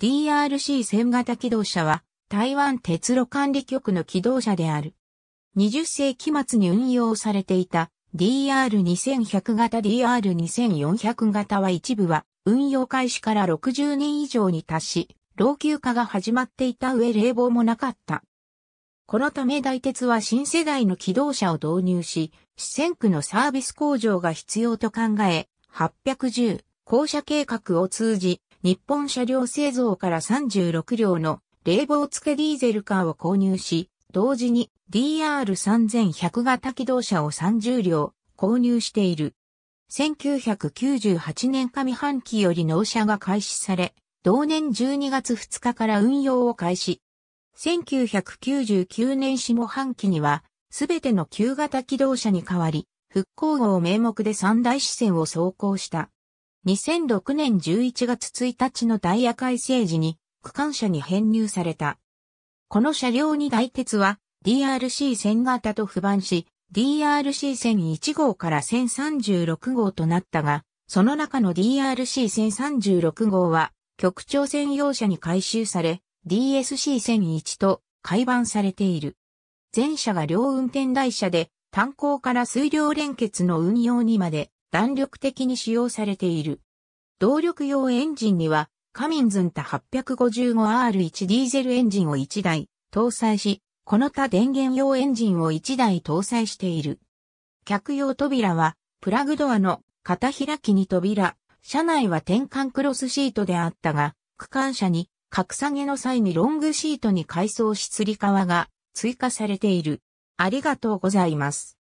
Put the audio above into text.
DRC 0型機動車は台湾鉄路管理局の機動車である。20世紀末に運用されていた DR2100 型 DR2400 型は一部は運用開始から60年以上に達し、老朽化が始まっていた上冷房もなかった。このため大鉄は新世代の機動車を導入し、四川区のサービス工場が必要と考え、810、校舎計画を通じ、日本車両製造から36両の冷房付けディーゼルカーを購入し、同時に DR3100 型機動車を30両購入している。1998年上半期より納車が開始され、同年12月2日から運用を開始。1999年下半期には、すべての旧型機動車に代わり、復興号名目で三大支線を走行した。2006年11月1日のダイヤ改正時に区間車に編入された。この車両に大鉄は DRC 線型と不番し、DRC 線1号から0 36号となったが、その中の DRC 線36号は局長専用車に改修され、DSC 線1と改版されている。全車が両運転台車で、炭鉱から水量連結の運用にまで弾力的に使用されている。動力用エンジンには、カミンズンタ 855R1 ディーゼルエンジンを1台搭載し、この他電源用エンジンを1台搭載している。客用扉は、プラグドアの片開きに扉、車内は転換クロスシートであったが、区間車に格下げの際にロングシートに改装しつり革が追加されている。ありがとうございます。